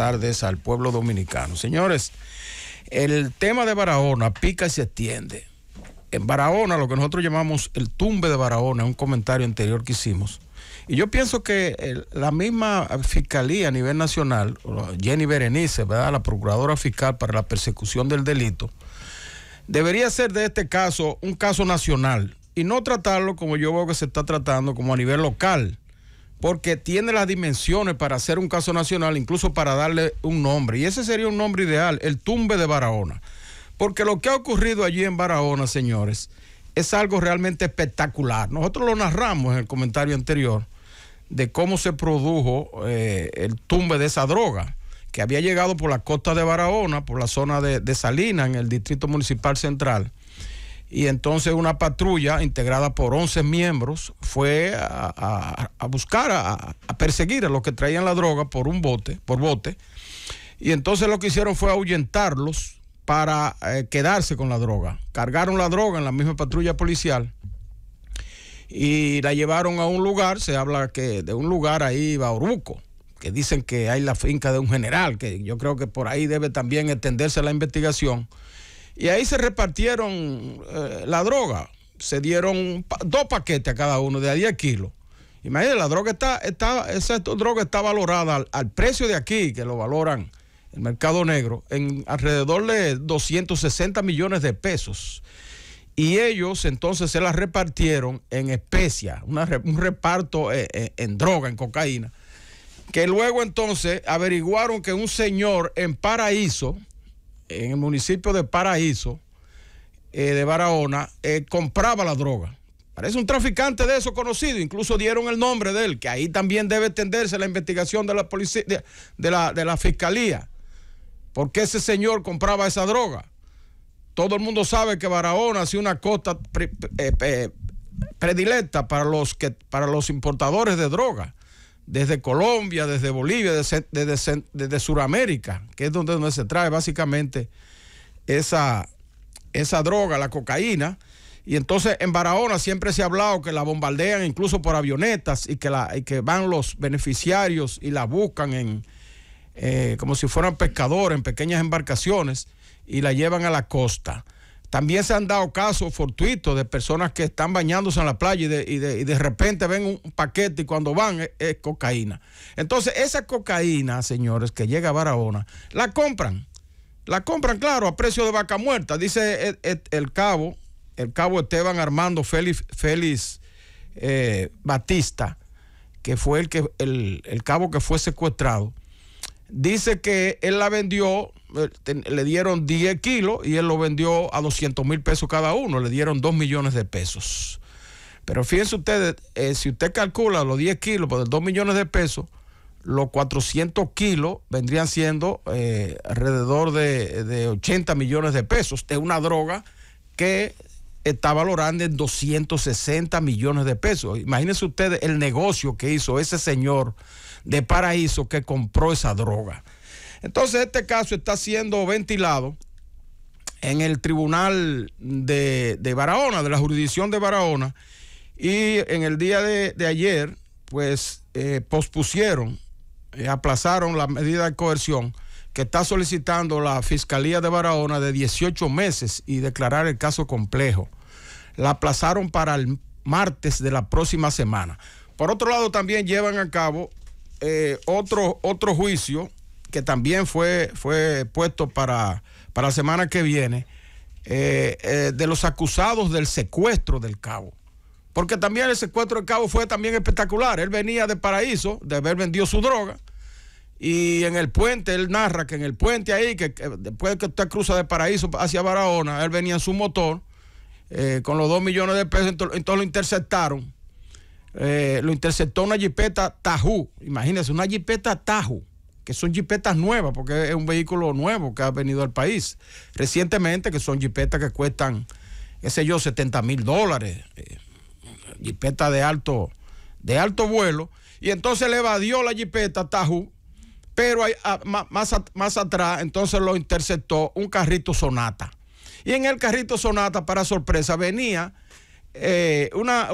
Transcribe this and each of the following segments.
tardes al pueblo dominicano. Señores, el tema de Barahona pica y se extiende. En Barahona, lo que nosotros llamamos el tumbe de Barahona, un comentario anterior que hicimos. Y yo pienso que eh, la misma Fiscalía a nivel nacional, Jenny Berenice, ¿verdad? la Procuradora Fiscal para la Persecución del Delito, debería ser de este caso un caso nacional y no tratarlo como yo veo que se está tratando como a nivel local porque tiene las dimensiones para hacer un caso nacional, incluso para darle un nombre. Y ese sería un nombre ideal, el tumbe de Barahona. Porque lo que ha ocurrido allí en Barahona, señores, es algo realmente espectacular. Nosotros lo narramos en el comentario anterior de cómo se produjo eh, el tumbe de esa droga que había llegado por la costa de Barahona, por la zona de, de Salina, en el Distrito Municipal Central, y entonces una patrulla integrada por 11 miembros fue a, buscar, a, perseguir a los que traían la droga por un bote, por bote. Y entonces lo que hicieron fue ahuyentarlos para eh, quedarse con la droga. Cargaron la droga en la misma patrulla policial y la llevaron a un lugar, se habla que de un lugar ahí, Bauruco, que dicen que hay la finca de un general, que yo creo que por ahí debe también extenderse la investigación y ahí se repartieron eh, la droga. Se dieron dos paquetes a cada uno de a 10 kilos. Imagínense, la droga está, está, esa droga está valorada al, precio de aquí, que lo valoran el mercado negro, en alrededor de 260 millones de pesos. Y ellos entonces se la repartieron en especia, un reparto eh, eh, en droga, en cocaína. Que luego entonces averiguaron que un señor en Paraíso, en el municipio de Paraíso, eh, de Barahona, eh, compraba la droga. Parece un traficante de eso conocido, incluso dieron el nombre de él, que ahí también debe extenderse la investigación de la, policía, de, la, fiscalía. porque ese señor compraba esa droga? Todo el mundo sabe que Barahona ha una costa eh, predilecta para los, que, para los importadores de droga desde Colombia, desde Bolivia, desde, desde, Sudamérica, que es donde, se trae básicamente esa, esa droga, la cocaína. Y entonces en Barahona siempre se ha hablado que la bombardean incluso por avionetas y que, la, que van los beneficiarios y la buscan en, eh, como si fueran pescadores en pequeñas embarcaciones y la llevan a la costa. También se han dado casos fortuitos de personas que están bañándose en la playa y de, repente ven un paquete y cuando van es, cocaína. Entonces, esa cocaína, señores, que llega a Barahona, la compran. La compran, claro, a precio de vaca muerta. Dice el, cabo, el cabo Esteban Armando Félix, Félix eh, Batista, que fue el, que, el, el cabo que fue secuestrado. Dice que él la vendió le dieron 10 kilos y él lo vendió a 200 mil pesos cada uno, le dieron 2 millones de pesos. Pero fíjense ustedes, eh, si usted calcula los 10 kilos por pues, 2 millones de pesos, los 400 kilos vendrían siendo eh, alrededor de, de, 80 millones de pesos de una droga que está valorando en 260 millones de pesos. Imagínense ustedes el negocio que hizo ese señor de Paraíso que compró esa droga. Entonces, este caso está siendo ventilado en el tribunal de, Barahona, de la jurisdicción de Barahona, y en el día de, ayer, pues eh, pospusieron, eh, aplazaron la medida de coerción que está solicitando la Fiscalía de Barahona de 18 meses y declarar el caso complejo. La aplazaron para el martes de la próxima semana. Por otro lado, también llevan a cabo eh, otro, otro juicio que también fue, fue puesto para, para la semana que viene, eh, eh, de los acusados del secuestro del cabo. Porque también el secuestro del cabo fue también espectacular. Él venía de Paraíso, de haber vendido su droga. Y en el puente, él narra que en el puente ahí, que, que después que usted cruza de Paraíso hacia Barahona, él venía en su motor eh, con los dos millones de pesos, entonces, lo interceptaron. lo interceptó una jipeta Tajú. imagínese una jipeta Tajú que son jipetas nuevas, porque es un vehículo nuevo que ha venido al país recientemente, que son jipetas que cuestan, qué sé yo, 70 mil dólares, eh, jipetas de alto, de alto vuelo, y entonces le evadió la jipeta tahu pero ah, más, más atrás entonces lo interceptó un carrito Sonata. Y en el carrito Sonata, para sorpresa, venía eh, una,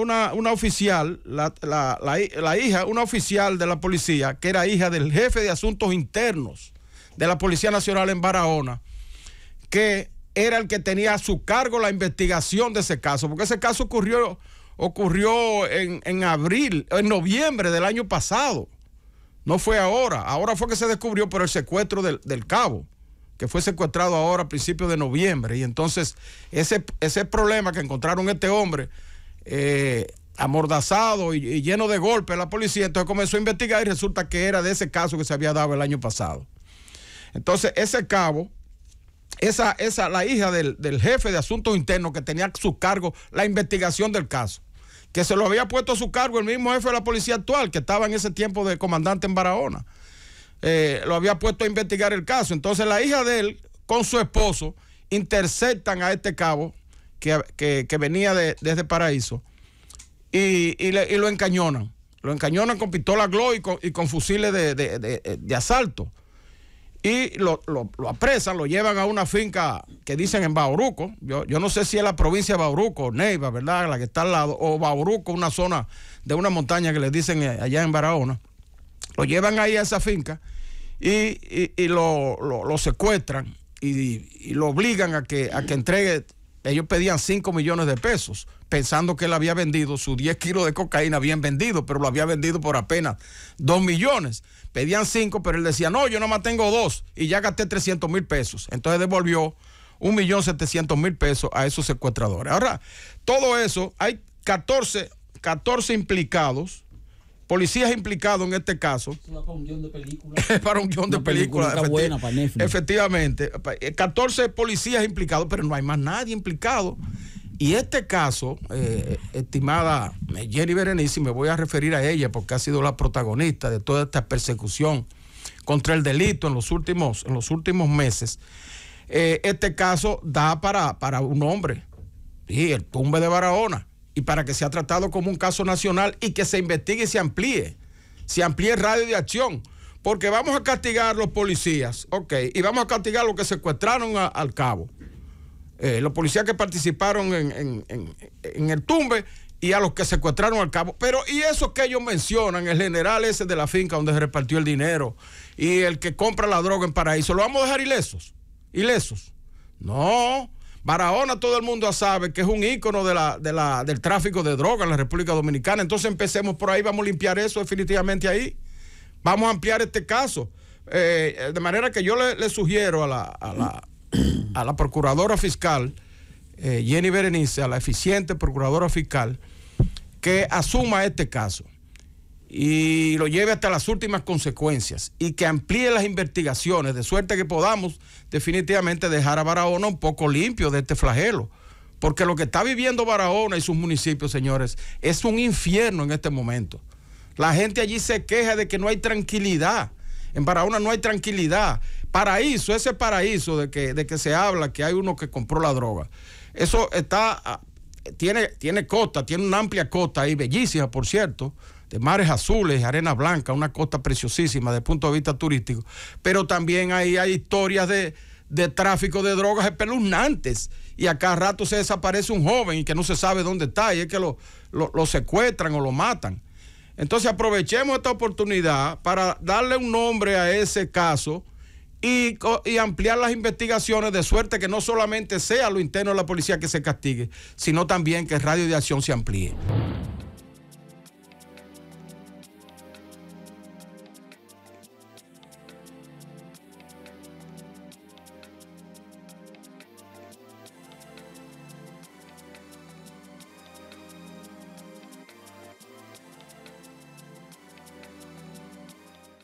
oficial, la, hija, una oficial de la policía, que era hija del jefe de asuntos internos de la Policía Nacional en Barahona, que era el que tenía a su cargo la investigación de ese caso, porque ese caso ocurrió, ocurrió en, abril, en noviembre del año pasado. No fue ahora, ahora fue que se descubrió por el secuestro del, del cabo que fue secuestrado ahora a principios de noviembre. Y entonces ese, ese problema que encontraron este hombre eh, amordazado y, lleno de golpes, la policía entonces comenzó a investigar y resulta que era de ese caso que se había dado el año pasado. Entonces ese cabo, esa, esa la hija del, del jefe de asuntos internos que tenía a su cargo la investigación del caso que se lo había puesto a su cargo el mismo jefe de la policía actual que estaba en ese tiempo de comandante en Barahona. Eh, lo había puesto a investigar el caso. Entonces la hija de él con su esposo interceptan a este cabo que, venía desde este Paraíso y, lo encañonan. Lo encañonan con pistola glow y con, fusiles de, asalto. Y lo, apresan, lo llevan a una finca que dicen en Bauruco. Yo, yo no sé si es la provincia de Bauruco Neiva, ¿verdad? La que está al lado. O Bauruco, una zona de una montaña que le dicen eh, allá en Barahona. Lo llevan ahí a esa finca y, lo, secuestran y, lo obligan a que, a que entregue. Ellos pedían 5 millones de pesos, pensando que él había vendido sus 10 kilos de cocaína, bien vendido, pero lo había vendido por apenas 2 millones. Pedían 5, pero él decía, no, yo nomás tengo 2 y ya gasté 300 mil pesos. Entonces devolvió 1.700.000 pesos a esos secuestradores. Ahora, todo eso, hay 14 implicados policías implicados en este caso. Para un guión de película. para un guión de película. película buena, efectivamente. 14 eh, policías implicados, pero no hay más nadie implicado. Y este caso, eh, estimada Jenny Berenice, ...y me voy a referir a ella porque ha sido la protagonista de toda esta persecución contra el delito en los últimos, en los últimos meses. Eh, este caso da para, para un hombre, sí, el tumbe de Barahona y para que sea tratado como un caso nacional y que se investigue y se amplíe, se amplíe el radio de acción. Porque vamos a castigar a los policías, ok, y vamos a castigar a los que secuestraron al cabo, eh, los policías que participaron en, el tumbe y a los que secuestraron al cabo. Pero, ¿y eso que ellos mencionan? El general ese de la finca donde se repartió el dinero y el que compra la droga en paraíso, ¿lo vamos a dejar ilesos? ¿Ilesos? No, Barahona todo el mundo sabe que es un ícono de del tráfico de drogas en la República Dominicana. Entonces empecemos por ahí, vamos a limpiar eso definitivamente ahí. Vamos a ampliar este caso. Eh, de manera que yo le, sugiero a la, procuradora fiscal, eh, Jenny Berenice, a la eficiente procuradora fiscal, que asuma este caso y lo lleve hasta las últimas consecuencias y que amplíe las investigaciones de suerte que podamos definitivamente dejar a Barahona un poco limpio de este flagelo. Porque lo que está viviendo Barahona y sus municipios, señores, es un infierno en este momento. La gente allí se queja de que no hay tranquilidad. En Barahona no hay tranquilidad. Paraíso, ese paraíso de que, se habla que hay uno que compró la droga. Eso está, ah, tiene, tiene costa, tiene una amplia costa ahí, bellísima, por cierto eh, mares azules, arena blanca, una costa preciosísima desde el punto de vista turístico, pero también ahí hay historias de, tráfico de drogas espeluznantes y a cada rato se desaparece un joven y que no se sabe dónde está y es que lo, secuestran o lo matan. Entonces aprovechemos esta oportunidad para darle un nombre a ese caso y, y, ampliar las investigaciones de suerte que no solamente sea lo interno de la policía que se castigue, sino también que el radio de acción se amplíe.